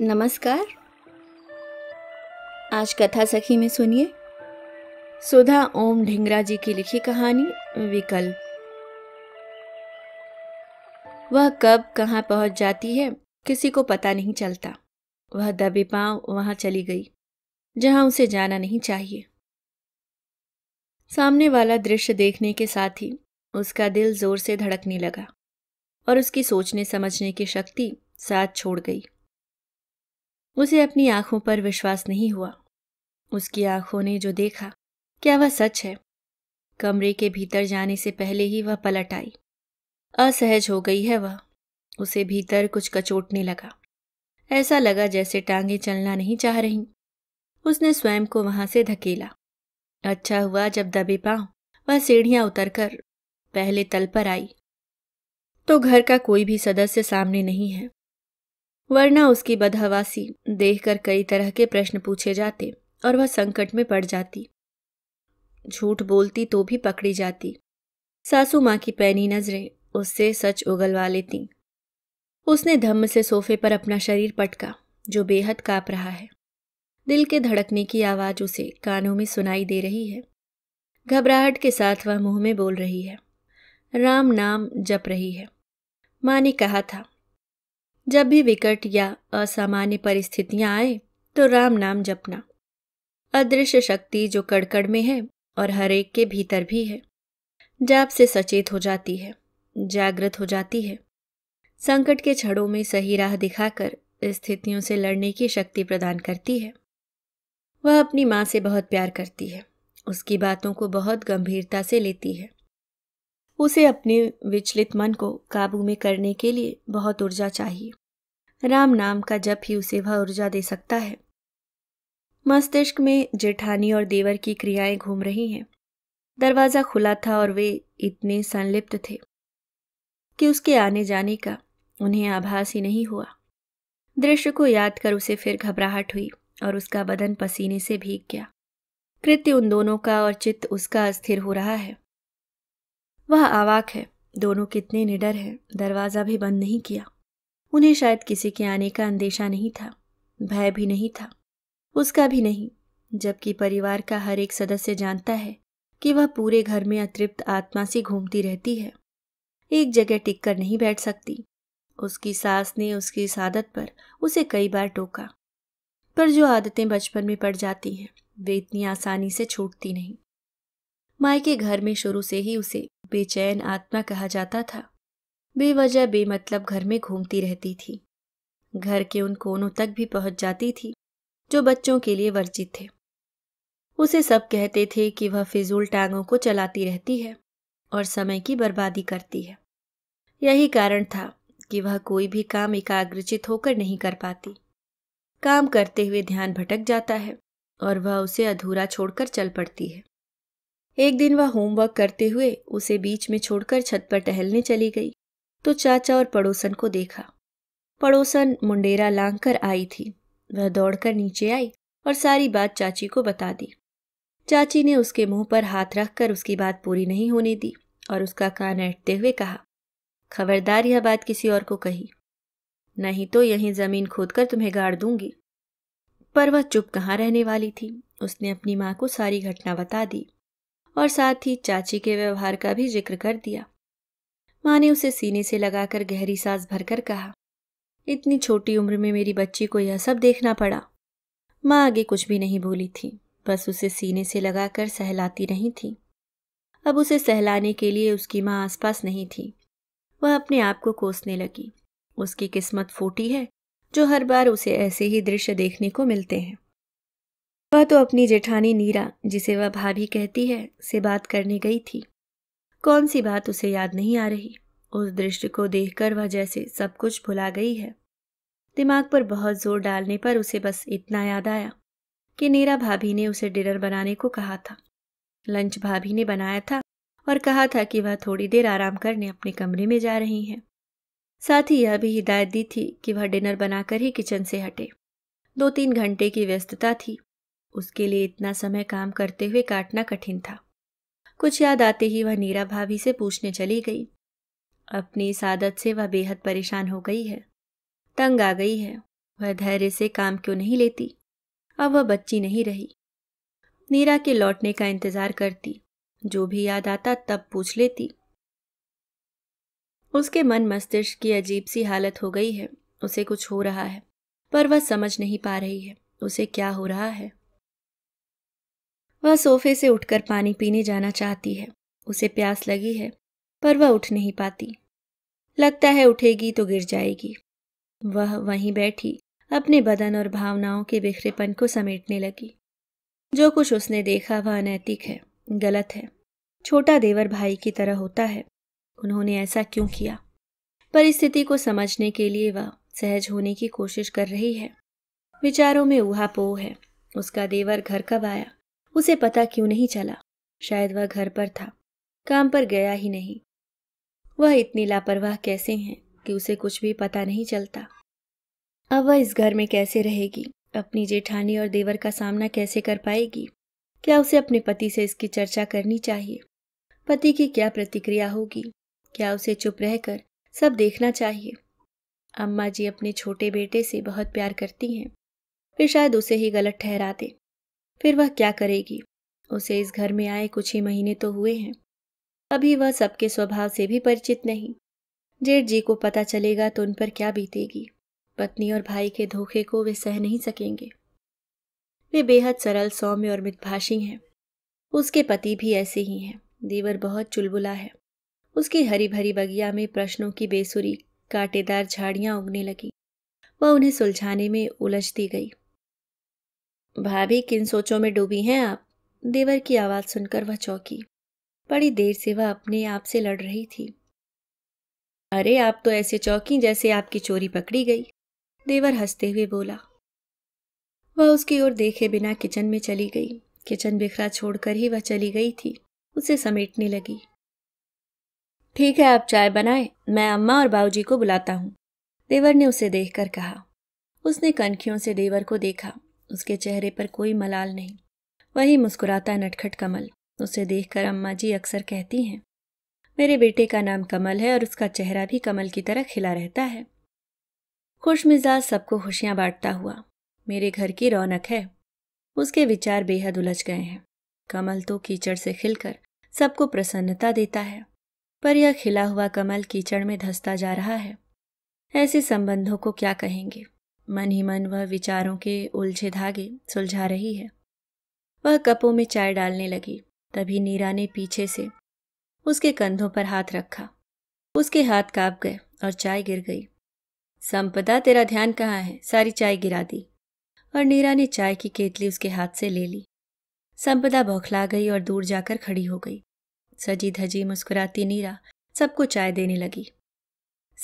नमस्कार आज कथा सखी में सुनिए सुधा ओम ढिंगरा जी की लिखी कहानी विकल्प वह कब कहाँ पहुंच जाती है किसी को पता नहीं चलता वह दबे पांव वहां चली गई जहां उसे जाना नहीं चाहिए सामने वाला दृश्य देखने के साथ ही उसका दिल जोर से धड़कने लगा और उसकी सोचने समझने की शक्ति साथ छोड़ गई उसे अपनी आंखों पर विश्वास नहीं हुआ उसकी आंखों ने जो देखा क्या वह सच है कमरे के भीतर जाने से पहले ही वह पलट आई असहज हो गई है वह उसे भीतर कुछ कचोटने लगा ऐसा लगा जैसे टांगे चलना नहीं चाह रही उसने स्वयं को वहां से धकेला अच्छा हुआ जब दबे पांव वह सीढ़ियां उतरकर पहले तल पर आई तो घर का कोई भी सदस्य सामने नहीं है वरना उसकी बदहवासी देखकर कई तरह के प्रश्न पूछे जाते और वह संकट में पड़ जाती झूठ बोलती तो भी पकड़ी जाती सासू माँ की पैनी नजरें उससे सच उगलवा लेती उसने धम्म से सोफे पर अपना शरीर पटका जो बेहद काँप रहा है दिल के धड़कने की आवाज उसे कानों में सुनाई दे रही है घबराहट के साथ वह मुंह में बोल रही है राम नाम जप रही है माँ ने कहा था जब भी विकट या असामान्य परिस्थितियां आए तो राम नाम जपना अदृश्य शक्ति जो कड़कड़ में है और हरेक के भीतर भी है जाप से सचेत हो जाती है जागृत हो जाती है संकट के छड़ों में सही राह दिखाकर स्थितियों से लड़ने की शक्ति प्रदान करती है वह अपनी माँ से बहुत प्यार करती है उसकी बातों को बहुत गंभीरता से लेती है उसे अपने विचलित मन को काबू में करने के लिए बहुत ऊर्जा चाहिए राम नाम का जप ही उसे वह ऊर्जा दे सकता है मस्तिष्क में जेठानी और देवर की क्रियाएं घूम रही हैं दरवाज़ा खुला था और वे इतने संलिप्त थे कि उसके आने जाने का उन्हें आभास ही नहीं हुआ दृश्य को याद कर उसे फिर घबराहट हुई और उसका बदन पसीने से भीग गया कृत्य उन दोनों का और चित्त उसका अस्थिर हो रहा है वह आवाक है दोनों कितने निडर हैं दरवाज़ा भी बंद नहीं किया उन्हें शायद किसी के आने का अंदेशा नहीं था भय भी नहीं था उसका भी नहीं जबकि परिवार का हर एक सदस्य जानता है कि वह पूरे घर में अतृप्त आत्मा से घूमती रहती है एक जगह टिक कर नहीं बैठ सकती उसकी सास ने उसकी इस आदत पर उसे कई बार टोका पर जो आदतें बचपन में पड़ जाती हैं वे इतनी आसानी से छूटती नहीं माई के घर में शुरू से ही उसे बेचैन आत्मा कहा जाता था बेवजह बेमतलब घर में घूमती रहती थी घर के उन कोनों तक भी पहुंच जाती थी जो बच्चों के लिए वर्जित थे उसे सब कहते थे कि वह फिजूल टांगों को चलाती रहती है और समय की बर्बादी करती है यही कारण था कि वह कोई भी काम एकाग्रचित होकर नहीं कर पाती काम करते हुए ध्यान भटक जाता है और वह उसे अधूरा छोड़कर चल पड़ती है एक दिन वह होमवर्क करते हुए उसे बीच में छोड़कर छत पर टहलने चली गई तो चाचा और पड़ोसन को देखा पड़ोसन मुंडेरा लांग कर आई थी वह दौड़कर नीचे आई और सारी बात चाची को बता दी चाची ने उसके मुंह पर हाथ रखकर उसकी बात पूरी नहीं होने दी और उसका कान ऐंठते हुए कहा खबरदार यह बात किसी और को कही नहीं तो यहीं ज़मीन खोदकर तुम्हें गाड़ दूंगी पर वह चुप कहाँ रहने वाली थी उसने अपनी माँ को सारी घटना बता दी और साथ ही चाची के व्यवहार का भी जिक्र कर दिया माँ ने उसे सीने से लगाकर गहरी सांस भरकर कहा इतनी छोटी उम्र में मेरी बच्ची को यह सब देखना पड़ा माँ आगे कुछ भी नहीं बोली थी बस उसे सीने से लगाकर सहलाती नहीं थी अब उसे सहलाने के लिए उसकी माँ आसपास नहीं थी वह अपने आप को कोसने लगी उसकी किस्मत फूटी है जो हर बार उसे ऐसे ही दृश्य देखने को मिलते हैं वह तो अपनी जेठानी नीरा जिसे वह भाभी कहती है से बात करने गई थी कौन सी बात उसे याद नहीं आ रही उस दृश्य को देखकर वह जैसे सब कुछ भुला गई है दिमाग पर बहुत जोर डालने पर उसे बस इतना याद आया कि नीरा भाभी ने उसे डिनर बनाने को कहा था लंच भाभी ने बनाया था और कहा था कि वह थोड़ी देर आराम करने अपने कमरे में जा रही हैं साथ ही यह भी हिदायत दी थी कि वह डिनर बनाकर ही किचन से हटे दो तीन घंटे की व्यस्तता थी उसके लिए इतना समय काम करते हुए काटना कठिन था कुछ याद आते ही वह नीरा भाभी से पूछने चली गई अपनी इस आदत से वह बेहद परेशान हो गई है तंग आ गई है वह धैर्य से काम क्यों नहीं लेती अब वह बच्ची नहीं रही नीरा के लौटने का इंतजार करती जो भी याद आता तब पूछ लेती उसके मन मस्तिष्क की अजीब सी हालत हो गई है उसे कुछ हो रहा है पर वह समझ नहीं पा रही है उसे क्या हो रहा है वह सोफे से उठकर पानी पीने जाना चाहती है उसे प्यास लगी है पर वह उठ नहीं पाती लगता है उठेगी तो गिर जाएगी वह वहीं बैठी अपने बदन और भावनाओं के बिखरेपन को समेटने लगी जो कुछ उसने देखा वह अनैतिक है गलत है छोटा देवर भाई की तरह होता है उन्होंने ऐसा क्यों किया परिस्थिति को समझने के लिए वह सहज होने की कोशिश कर रही है विचारों में पोह है उसका देवर घर कब आया उसे पता क्यों नहीं चला शायद वह घर पर था काम पर गया ही नहीं वह इतनी लापरवाह कैसे हैं कि उसे कुछ भी पता नहीं चलता अब वह इस घर में कैसे रहेगी अपनी जेठानी और देवर का सामना कैसे कर पाएगी क्या उसे अपने पति से इसकी चर्चा करनी चाहिए पति की क्या प्रतिक्रिया होगी क्या उसे चुप रहकर सब देखना चाहिए अम्मा जी अपने छोटे बेटे से बहुत प्यार करती हैं फिर शायद उसे ही गलत ठहरा दे फिर वह क्या करेगी उसे इस घर में आए कुछ ही महीने तो हुए हैं अभी वह सबके स्वभाव से भी परिचित नहीं जेठ जी को पता चलेगा तो उन पर क्या बीतेगी पत्नी और भाई के धोखे को वे सह नहीं सकेंगे वे बेहद सरल सौम्य और मितभाषी हैं उसके पति भी ऐसे ही हैं देवर बहुत चुलबुला है उसकी हरी भरी बगिया में प्रश्नों की बेसुरी कांटेदार झाड़ियां उगने लगी वह उन्हें सुलझाने में उलझती गई भाभी किन सोचों में डूबी हैं आप देवर की आवाज़ सुनकर वह चौंकी बड़ी देर से वह अपने आप से लड़ रही थी अरे आप तो ऐसे चौंकी जैसे आपकी चोरी पकड़ी गई देवर हंसते हुए बोला वह उसकी ओर देखे बिना किचन में चली गई किचन बिखरा छोड़कर ही वह चली गई थी उसे समेटने लगी ठीक है आप चाय बनाए मैं अम्मा और बाबूजी को बुलाता हूँ देवर ने उसे देखकर कहा उसने कनखियों से देवर को देखा उसके चेहरे पर कोई मलाल नहीं वही मुस्कुराता नटखट कमल उसे देखकर अम्मा जी अक्सर कहती हैं मेरे बेटे का नाम कमल है और उसका चेहरा भी कमल की तरह खिला रहता है खुश मिजाज सबको खुशियां बांटता हुआ मेरे घर की रौनक है उसके विचार बेहद उलझ गए हैं कमल तो कीचड़ से खिलकर सबको प्रसन्नता देता है पर यह खिला हुआ कमल कीचड़ में धसता जा रहा है ऐसे संबंधों को क्या कहेंगे मन ही मन वह विचारों के उलझे धागे सुलझा रही है वह कपों में चाय डालने लगी तभी नीरा ने पीछे से उसके कंधों पर हाथ रखा उसके हाथ कांप गए और चाय गिर गई संपदा तेरा ध्यान कहाँ है सारी चाय गिरा दी और नीरा ने चाय की केतली उसके हाथ से ले ली संपदा बौखला गई और दूर जाकर खड़ी हो गई सजी धजी मुस्कुराती नीरा सबको चाय देने लगी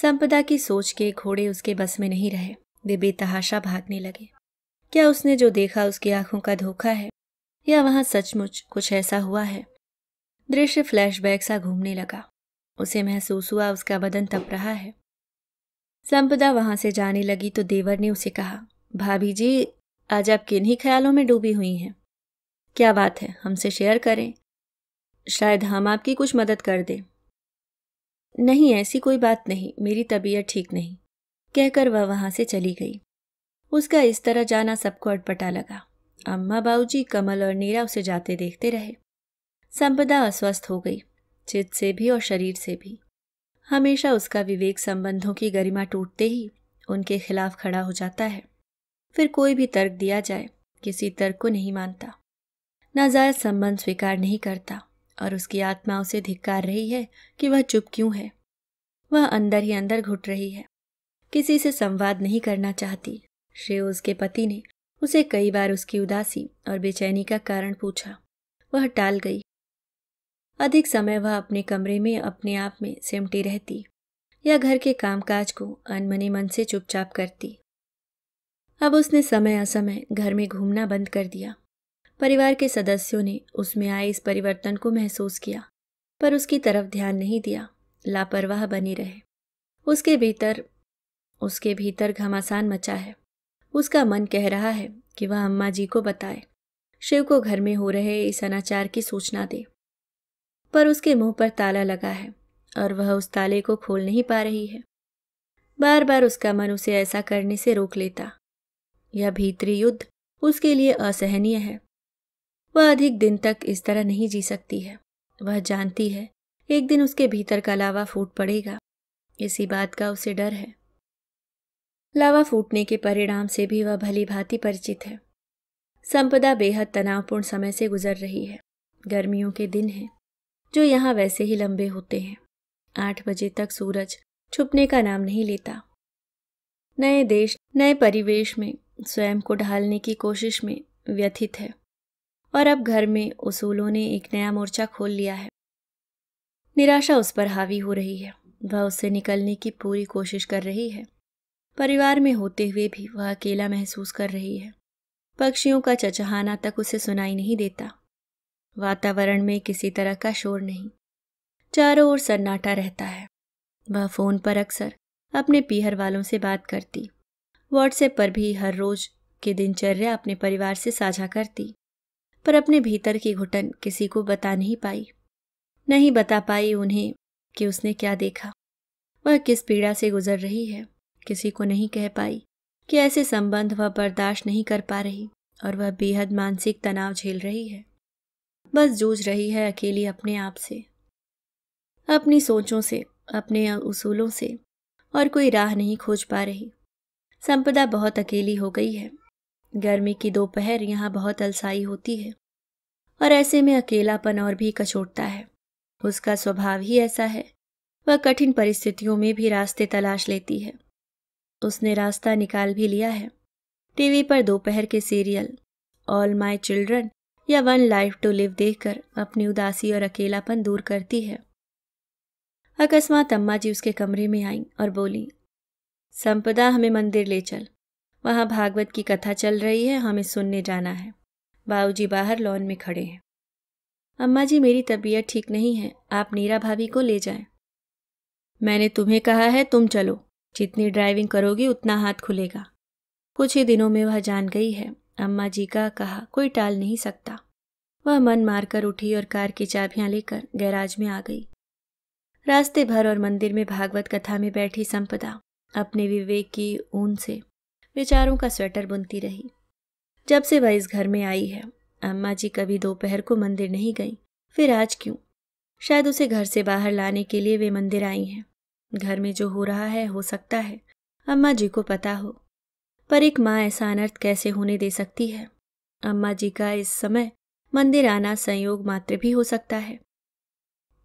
संपदा की सोच के घोड़े उसके बस में नहीं रहे वे बेतहाशा भागने लगे क्या उसने जो देखा उसकी आंखों का धोखा है या वहां सचमुच कुछ ऐसा हुआ है दृश्य फ्लैशबैक सा घूमने लगा उसे महसूस हुआ उसका बदन तप रहा है संपदा वहां से जाने लगी तो देवर ने उसे कहा भाभी जी आज आप किन्हीं ख्यालों में डूबी हुई हैं क्या बात है हमसे शेयर करें शायद हम आपकी कुछ मदद कर दें नहीं ऐसी कोई बात नहीं मेरी तबीयत ठीक नहीं कहकर वह वहां से चली गई उसका इस तरह जाना सबको अटपटा लगा अम्मा बाबूजी कमल और नीरा उसे जाते देखते रहे संपदा अस्वस्थ हो गई चित्त से भी और शरीर से भी हमेशा उसका विवेक संबंधों की गरिमा टूटते ही उनके खिलाफ खड़ा हो जाता है फिर कोई भी तर्क दिया जाए किसी तर्क को नहीं मानता नाजायज संबंध स्वीकार नहीं करता और उसकी आत्मा उसे धिक्कार रही है कि वह चुप क्यों है वह अंदर ही अंदर घुट रही है किसी से संवाद नहीं करना चाहती श्रेय के पति ने उसे कई बार उसकी उदासी और बेचैनी का कारण पूछा वह टाल गई अधिक समय वह अपने कमरे में अपने आप में सिमटी रहती या घर के कामकाज को अनमने मन से चुपचाप करती अब उसने समय असमय घर में घूमना बंद कर दिया परिवार के सदस्यों ने उसमें आए इस परिवर्तन को महसूस किया पर उसकी तरफ ध्यान नहीं दिया लापरवाह बनी रहे उसके भीतर उसके भीतर घमासान मचा है उसका मन कह रहा है कि वह अम्मा जी को बताए शिव को घर में हो रहे इस अनाचार की सूचना दे पर उसके मुंह पर ताला लगा है और वह उस ताले को खोल नहीं पा रही है बार बार उसका मन उसे ऐसा करने से रोक लेता यह भीतरी युद्ध उसके लिए असहनीय है वह अधिक दिन तक इस तरह नहीं जी सकती है वह जानती है एक दिन उसके भीतर का लावा फूट पड़ेगा इसी बात का उसे डर है लावा फूटने के परिणाम से भी वह भली भांति परिचित है संपदा बेहद तनावपूर्ण समय से गुजर रही है गर्मियों के दिन हैं जो यहाँ वैसे ही लंबे होते हैं आठ बजे तक सूरज छुपने का नाम नहीं लेता नए देश नए परिवेश में स्वयं को ढालने की कोशिश में व्यथित है और अब घर में उसूलों ने एक नया मोर्चा खोल लिया है निराशा उस पर हावी हो रही है वह उससे निकलने की पूरी कोशिश कर रही है परिवार में होते हुए भी वह अकेला महसूस कर रही है पक्षियों का चचहाना तक उसे सुनाई नहीं देता वातावरण में किसी तरह का शोर नहीं चारों ओर सन्नाटा रहता है वह फ़ोन पर अक्सर अपने पीहर वालों से बात करती व्हाट्सएप पर भी हर रोज की दिनचर्या अपने परिवार से साझा करती पर अपने भीतर की घुटन किसी को बता नहीं पाई नहीं बता पाई उन्हें कि उसने क्या देखा वह किस पीड़ा से गुजर रही है किसी को नहीं कह पाई कि ऐसे संबंध वह बर्दाश्त नहीं कर पा रही और वह बेहद मानसिक तनाव झेल रही है बस जूझ रही है अकेली अपने आप से अपनी सोचों से अपने उसूलों से और कोई राह नहीं खोज पा रही संपदा बहुत अकेली हो गई है गर्मी की दोपहर यहाँ बहुत अलसाई होती है और ऐसे में अकेलापन और भी कचोटता है उसका स्वभाव ही ऐसा है वह कठिन परिस्थितियों में भी रास्ते तलाश लेती है उसने रास्ता निकाल भी लिया है टीवी पर दोपहर के सीरियल ऑल माई चिल्ड्रन या वन लाइफ टू लिव देखकर अपनी उदासी और अकेलापन दूर करती है अकस्मात अम्मा जी उसके कमरे में आईं और बोली संपदा हमें मंदिर ले चल वहाँ भागवत की कथा चल रही है हमें सुनने जाना है बाबूजी बाहर लॉन में खड़े हैं अम्मा जी मेरी तबीयत ठीक नहीं है आप नीरा भाभी को ले जाएं। मैंने तुम्हें कहा है तुम चलो जितनी ड्राइविंग करोगी उतना हाथ खुलेगा कुछ ही दिनों में वह जान गई है अम्मा जी का कहा कोई टाल नहीं सकता वह मन मारकर उठी और कार की चाबियां लेकर गैराज में आ गई रास्ते भर और मंदिर में भागवत कथा में बैठी संपदा अपने विवेक की ऊन से विचारों का स्वेटर बुनती रही जब से वह इस घर में आई है अम्मा जी कभी दोपहर को मंदिर नहीं गई फिर आज क्यों शायद उसे घर से बाहर लाने के लिए वे मंदिर आई हैं घर में जो हो रहा है हो सकता है अम्मा जी को पता हो पर एक माँ ऐसा अनर्थ कैसे होने दे सकती है अम्मा जी का इस समय मंदिर आना संयोग मात्र भी हो सकता है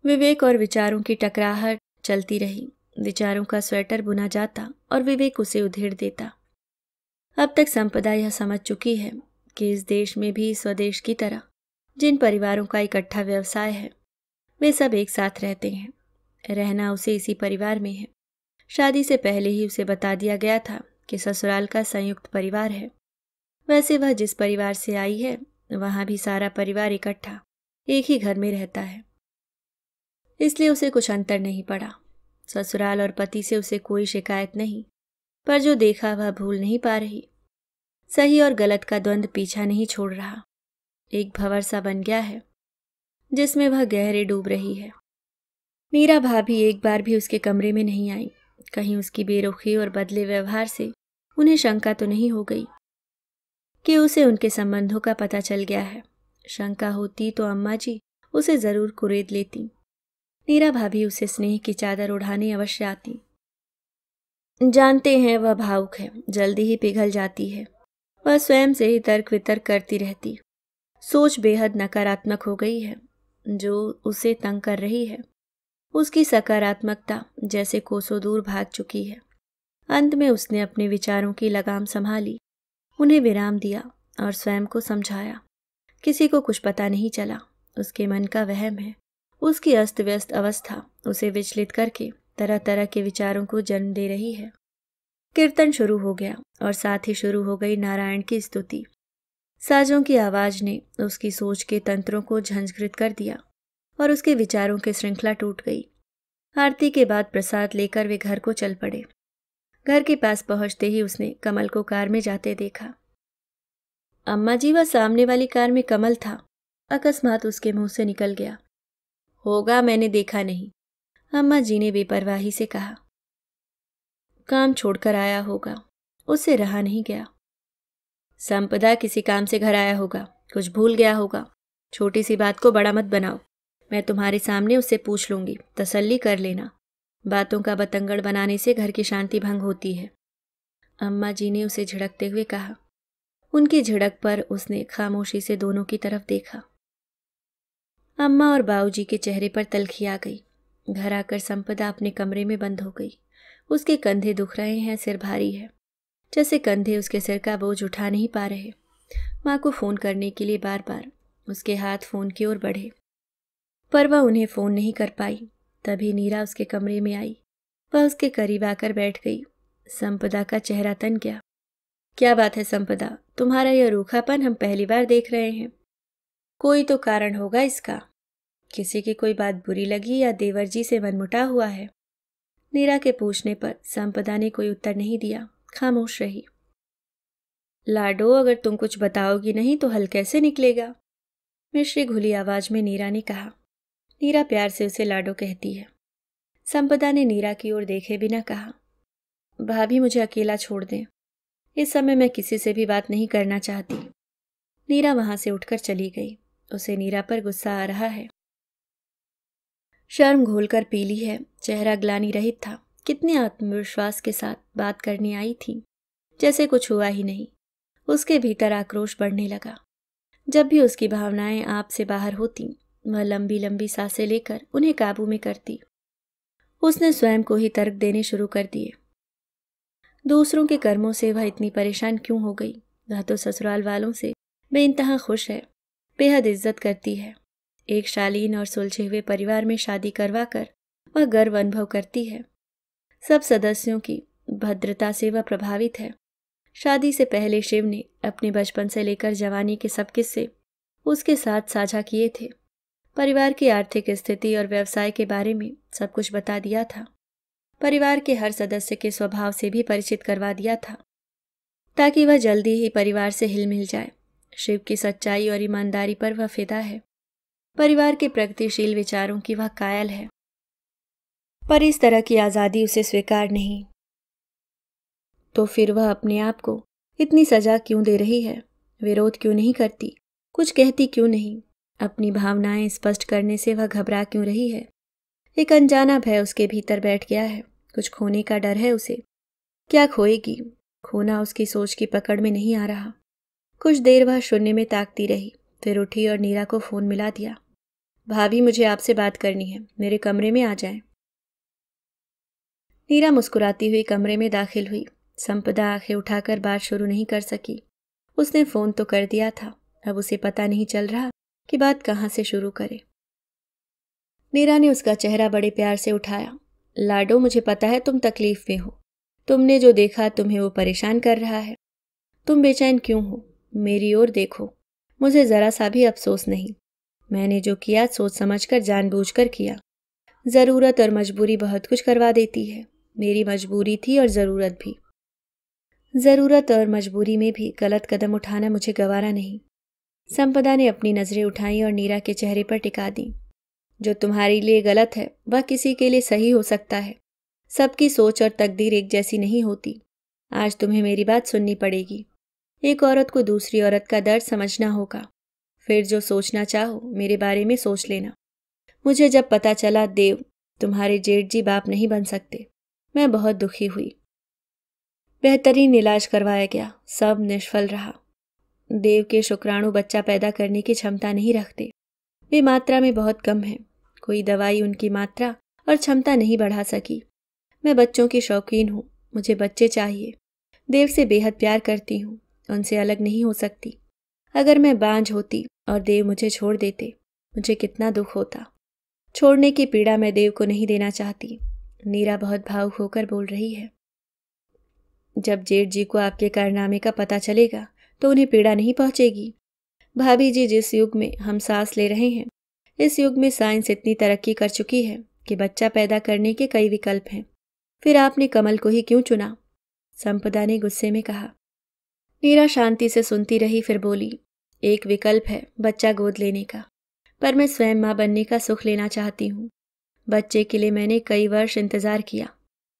विवेक और विचारों की टकराहट चलती रही विचारों का स्वेटर बुना जाता और विवेक उसे उधेड़ देता अब तक संपदा यह समझ चुकी है कि इस देश में भी स्वदेश की तरह जिन परिवारों का इकट्ठा व्यवसाय है वे सब एक साथ रहते हैं रहना उसे इसी परिवार में है शादी से पहले ही उसे बता दिया गया था कि ससुराल का संयुक्त परिवार है वैसे वह जिस परिवार से आई है वहां भी सारा परिवार इकट्ठा एक ही घर में रहता है इसलिए उसे कुछ अंतर नहीं पड़ा ससुराल और पति से उसे कोई शिकायत नहीं पर जो देखा वह भूल नहीं पा रही सही और गलत का द्वंद पीछा नहीं छोड़ रहा एक भंवर सा बन गया है जिसमें वह गहरे डूब रही है मीरा भाभी एक बार भी उसके कमरे में नहीं आई कहीं उसकी बेरुखी और बदले व्यवहार से उन्हें शंका तो नहीं हो गई कि उसे उनके संबंधों का पता चल गया है शंका होती तो अम्मा जी उसे ज़रूर कुरेद लेती नीरा भाभी उसे स्नेह की चादर उड़ाने अवश्य आती जानते हैं वह भावुक है जल्दी ही पिघल जाती है वह स्वयं से ही तर्क वितर्क करती रहती सोच बेहद नकारात्मक हो गई है जो उसे तंग कर रही है उसकी सकारात्मकता जैसे कोसों दूर भाग चुकी है अंत में उसने अपने विचारों की लगाम संभाली उन्हें विराम दिया और स्वयं को समझाया किसी को कुछ पता नहीं चला उसके मन का वहम है उसकी अस्त व्यस्त अवस्था उसे विचलित करके तरह तरह के विचारों को जन्म दे रही है कीर्तन शुरू हो गया और साथ ही शुरू हो गई नारायण की स्तुति साजों की आवाज ने उसकी सोच के तंत्रों को झंझकृत कर दिया और उसके विचारों की श्रृंखला टूट गई आरती के बाद प्रसाद लेकर वे घर को चल पड़े घर के पास पहुंचते ही उसने कमल को कार में जाते देखा अम्मा जी व सामने वाली कार में कमल था अकस्मात उसके मुंह से निकल गया होगा मैंने देखा नहीं अम्मा जी ने बेपरवाही से कहा काम छोड़कर आया होगा उससे रहा नहीं गया संपदा किसी काम से घर आया होगा कुछ भूल गया होगा छोटी सी बात को बड़ा मत बनाओ मैं तुम्हारे सामने उससे पूछ लूंगी तसल्ली कर लेना बातों का बतंगड़ बनाने से घर की शांति भंग होती है अम्मा जी ने उसे झिड़कते हुए कहा उनकी झिड़क पर उसने खामोशी से दोनों की तरफ देखा अम्मा और बाऊजी के चेहरे पर तलखी आ गई घर आकर संपदा अपने कमरे में बंद हो गई उसके कंधे दुख रहे हैं सिर भारी है जैसे कंधे उसके सिर का बोझ उठा नहीं पा रहे माँ को फ़ोन करने के लिए बार बार उसके हाथ फ़ोन की ओर बढ़े पर वह उन्हें फ़ोन नहीं कर पाई तभी नीरा उसके कमरे में आई वह उसके करीब आकर बैठ गई संपदा का चेहरा तन गया क्या बात है संपदा तुम्हारा यह रूखापन हम पहली बार देख रहे हैं कोई तो कारण होगा इसका किसी की कोई बात बुरी लगी या देवर जी से मनमुटा हुआ है नीरा के पूछने पर संपदा ने कोई उत्तर नहीं दिया खामोश रही लाडो अगर तुम कुछ बताओगी नहीं तो हल कैसे निकलेगा मिश्री घुली आवाज में नीरा ने कहा नीरा प्यार से उसे लाडो कहती है संपदा ने नीरा की ओर देखे बिना कहा भाभी मुझे अकेला छोड़ दें इस समय मैं किसी से भी बात नहीं करना चाहती नीरा वहां से उठकर चली गई उसे नीरा पर गुस्सा आ रहा है शर्म घोल कर पीली है चेहरा ग्लानी रहित था कितने आत्मविश्वास के साथ बात करने आई थी जैसे कुछ हुआ ही नहीं उसके भीतर आक्रोश बढ़ने लगा जब भी उसकी भावनाएं आप से बाहर होती वह लंबी लंबी सांसें लेकर उन्हें काबू में करती उसने स्वयं को ही तर्क देने शुरू कर दिए दूसरों के कर्मों से वह इतनी परेशान क्यों हो गई वह तो ससुराल वालों से बेानतहा खुश है बेहद इज्जत करती है एक शालीन और सुलझे हुए परिवार में शादी करवा कर वह गर्व अनुभव करती है सब सदस्यों की भद्रता से वह प्रभावित है शादी से पहले शिव ने अपने बचपन से लेकर जवानी के सब किस्से उसके साथ साझा किए थे परिवार की आर्थिक स्थिति और व्यवसाय के बारे में सब कुछ बता दिया था परिवार के हर सदस्य के स्वभाव से भी परिचित करवा दिया था ताकि वह जल्दी ही परिवार से हिलमिल जाए शिव की सच्चाई और ईमानदारी पर वह फिदा है परिवार के प्रगतिशील विचारों की वह कायल है पर इस तरह की आज़ादी उसे स्वीकार नहीं तो फिर वह अपने आप को इतनी सजा क्यों दे रही है विरोध क्यों नहीं करती कुछ कहती क्यों नहीं अपनी भावनाएं स्पष्ट करने से वह घबरा क्यों रही है एक अनजाना भय उसके भीतर बैठ गया है कुछ खोने का डर है उसे क्या खोएगी खोना उसकी सोच की पकड़ में नहीं आ रहा कुछ देर वह शून्य में ताकती रही फिर उठी और नीरा को फ़ोन मिला दिया भाभी मुझे आपसे बात करनी है मेरे कमरे में आ जाए नीरा मुस्कुराती हुई कमरे में दाखिल हुई संपदा आंखें उठाकर बात शुरू नहीं कर सकी उसने फ़ोन तो कर दिया था अब उसे पता नहीं चल रहा कि बात कहाँ से शुरू करे मीरा ने उसका चेहरा बड़े प्यार से उठाया लाडो मुझे पता है तुम तकलीफ में हो तुमने जो देखा तुम्हें वो परेशान कर रहा है तुम बेचैन क्यों हो मेरी ओर देखो मुझे ज़रा सा भी अफसोस नहीं मैंने जो किया सोच समझकर जानबूझकर किया ज़रूरत और मजबूरी बहुत कुछ करवा देती है मेरी मजबूरी थी और ज़रूरत भी ज़रूरत और मजबूरी में भी गलत कदम उठाना मुझे गवारा नहीं संपदा ने अपनी नज़रें उठाई और नीरा के चेहरे पर टिका दी जो तुम्हारे लिए गलत है वह किसी के लिए सही हो सकता है सबकी सोच और तकदीर एक जैसी नहीं होती आज तुम्हें मेरी बात सुननी पड़ेगी एक औरत को दूसरी औरत का दर्द समझना होगा फिर जो सोचना चाहो मेरे बारे में सोच लेना मुझे जब पता चला देव तुम्हारे जेठ जी बाप नहीं बन सकते मैं बहुत दुखी हुई बेहतरीन इलाज करवाया गया सब निष्फल रहा देव के शुक्राणु बच्चा पैदा करने की क्षमता नहीं रखते वे मात्रा में बहुत कम हैं कोई दवाई उनकी मात्रा और क्षमता नहीं बढ़ा सकी मैं बच्चों की शौकीन हूँ मुझे बच्चे चाहिए देव से बेहद प्यार करती हूँ उनसे अलग नहीं हो सकती अगर मैं बांझ होती और देव मुझे छोड़ देते मुझे कितना दुख होता छोड़ने की पीड़ा मैं देव को नहीं देना चाहती नीरा बहुत भावुक होकर बोल रही है जब जेठ जी को आपके कारनामे का पता चलेगा तो उन्हें पीड़ा नहीं पहुंचेगी भाभी जी जिस युग में हम सांस ले रहे हैं इस युग में साइंस इतनी तरक्की कर चुकी है कि बच्चा पैदा करने के कई विकल्प हैं फिर आपने कमल को ही क्यों चुना संपदा ने गुस्से में कहा नीरा शांति से सुनती रही फिर बोली एक विकल्प है बच्चा गोद लेने का पर मैं स्वयं मां बनने का सुख लेना चाहती हूँ बच्चे के लिए मैंने कई वर्ष इंतज़ार किया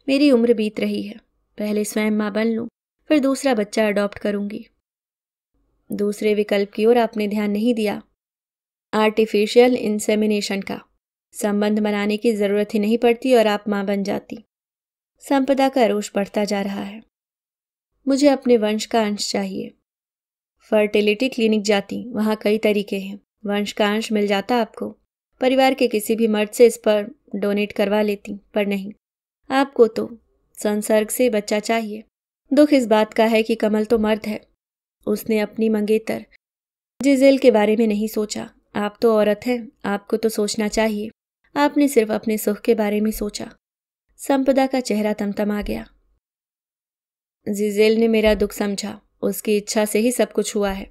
मेरी उम्र बीत रही है पहले स्वयं मां बन लूं फिर दूसरा बच्चा अडॉप्ट करूंगी दूसरे विकल्प की ओर आपने ध्यान नहीं दिया आर्टिफिशियल इंसेमिनेशन का संबंध बनाने की ज़रूरत ही नहीं पड़ती और आप मां बन जाती संपदा का रोष बढ़ता जा रहा है मुझे अपने वंश का अंश चाहिए फर्टिलिटी क्लिनिक जाती वहां कई तरीके हैं वंश का अंश मिल जाता आपको परिवार के किसी भी मर्द से इस पर डोनेट करवा लेती पर नहीं आपको तो संसर्ग से बच्चा चाहिए दुख इस बात का है कि कमल तो मर्द है उसने अपनी मंगेतर जिजेल के बारे में नहीं सोचा आप तो औरत हैं आपको तो सोचना चाहिए आपने सिर्फ अपने सुख के बारे में सोचा संपदा का चेहरा आ गया जिजेल ने मेरा दुख समझा उसकी इच्छा से ही सब कुछ हुआ है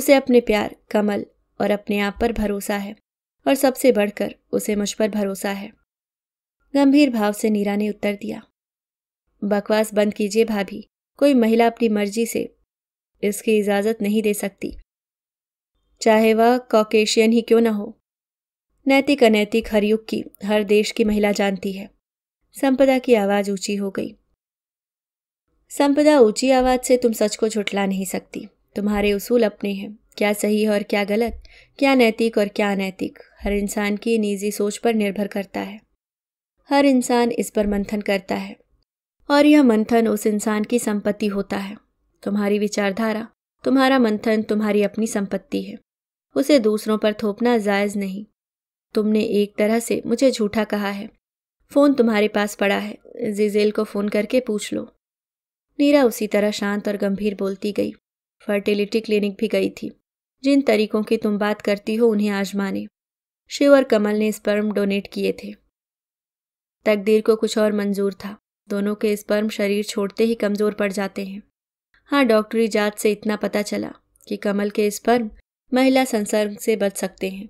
उसे अपने प्यार कमल और अपने आप पर भरोसा है और सबसे बढ़कर उसे मुझ पर भरोसा है गंभीर भाव से नीरा ने उत्तर दिया बकवास बंद कीजिए भाभी कोई महिला अपनी मर्जी से इसकी इजाज़त नहीं दे सकती चाहे वह कॉकेशियन ही क्यों न हो नैतिक अनैतिक हर युग की हर देश की महिला जानती है संपदा की आवाज़ ऊंची हो गई संपदा ऊंची आवाज़ से तुम सच को झुटला नहीं सकती तुम्हारे उसूल अपने हैं क्या सही है और क्या गलत क्या नैतिक और क्या अनैतिक हर इंसान की निजी सोच पर निर्भर करता है हर इंसान इस पर मंथन करता है और यह मंथन उस इंसान की संपत्ति होता है तुम्हारी विचारधारा तुम्हारा मंथन तुम्हारी अपनी संपत्ति है उसे दूसरों पर थोपना जायज़ नहीं तुमने एक तरह से मुझे झूठा कहा है फ़ोन तुम्हारे पास पड़ा है जिजेल को फ़ोन करके पूछ लो नीरा उसी तरह शांत और गंभीर बोलती गई फर्टिलिटी क्लिनिक भी गई थी जिन तरीकों की तुम बात करती हो उन्हें आजमाने शिव और कमल ने स्पर्म डोनेट किए थे तकदीर को कुछ और मंजूर था दोनों के स्पर्म शरीर छोड़ते ही कमज़ोर पड़ जाते हैं हाँ डॉक्टरी जात से इतना पता चला कि कमल के इस पर महिला संसर्ग से बच सकते हैं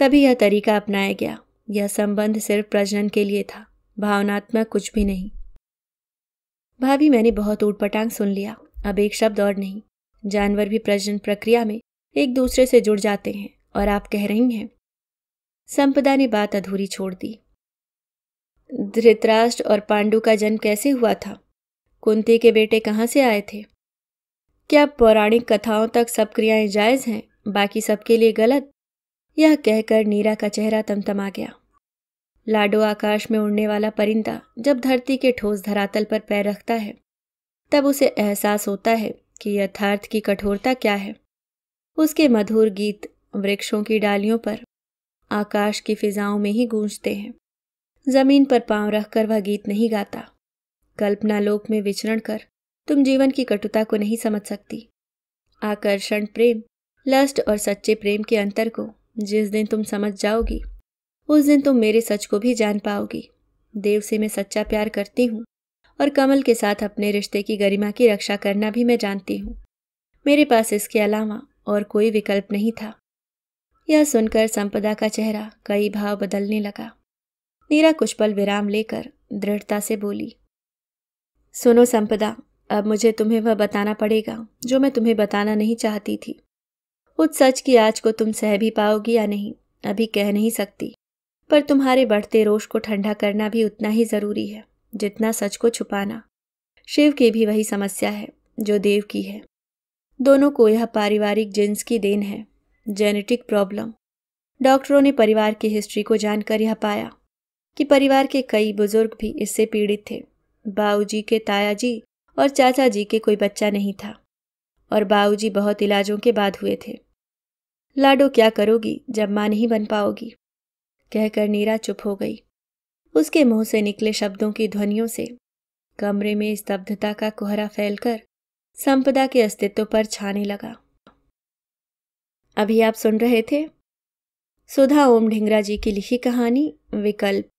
तभी यह तरीका अपनाया गया यह संबंध सिर्फ प्रजनन के लिए था भावनात्मक कुछ भी नहीं भाभी मैंने बहुत उटपटांग सुन लिया अब एक शब्द और नहीं जानवर भी प्रजनन प्रक्रिया में एक दूसरे से जुड़ जाते हैं और आप कह रही हैं संपदा ने बात अधूरी छोड़ दी धृतराष्ट्र और पांडु का जन्म कैसे हुआ था कुंती के बेटे कहाँ से आए थे क्या पौराणिक कथाओं तक सब क्रियाएं जायज हैं बाकी सबके लिए गलत यह कहकर नीरा का चेहरा तमतमा गया लाडो आकाश में उड़ने वाला परिंदा जब धरती के ठोस धरातल पर पैर रखता है तब उसे एहसास होता है कि यथार्थ की कठोरता क्या है उसके मधुर गीत वृक्षों की डालियों पर आकाश की फिजाओं में ही गूंजते हैं जमीन पर पांव रखकर वह गीत नहीं गाता कल्पना लोक में विचरण कर तुम जीवन की कटुता को नहीं समझ सकती आकर्षण प्रेम लस्ट और सच्चे प्रेम के अंतर को जिस दिन तुम समझ जाओगी उस दिन तुम मेरे सच को भी जान पाओगी देव से मैं सच्चा प्यार करती हूँ और कमल के साथ अपने रिश्ते की गरिमा की रक्षा करना भी मैं जानती हूँ मेरे पास इसके अलावा और कोई विकल्प नहीं था यह सुनकर संपदा का चेहरा कई भाव बदलने लगा नीरा कुछ पल विराम लेकर दृढ़ता से बोली सुनो संपदा अब मुझे तुम्हें वह बताना पड़ेगा जो मैं तुम्हें बताना नहीं चाहती थी उस सच की आज को तुम सह भी पाओगी या नहीं अभी कह नहीं सकती पर तुम्हारे बढ़ते रोष को ठंडा करना भी उतना ही ज़रूरी है जितना सच को छुपाना शिव की भी वही समस्या है जो देव की है दोनों को यह पारिवारिक जिन्स की देन है जेनेटिक प्रॉब्लम डॉक्टरों ने परिवार की हिस्ट्री को जानकर यह पाया कि परिवार के कई बुजुर्ग भी इससे पीड़ित थे बाऊजी के ताया जी और चाचा जी के कोई बच्चा नहीं था और बाऊजी बहुत इलाजों के बाद हुए थे लाडो क्या करोगी जब माँ नहीं बन पाओगी कहकर नीरा चुप हो गई उसके मुंह से निकले शब्दों की ध्वनियों से कमरे में स्तब्धता का कोहरा फैलकर संपदा के अस्तित्व पर छाने लगा अभी आप सुन रहे थे सुधा ओम ढिंगरा जी की लिखी कहानी विकल्प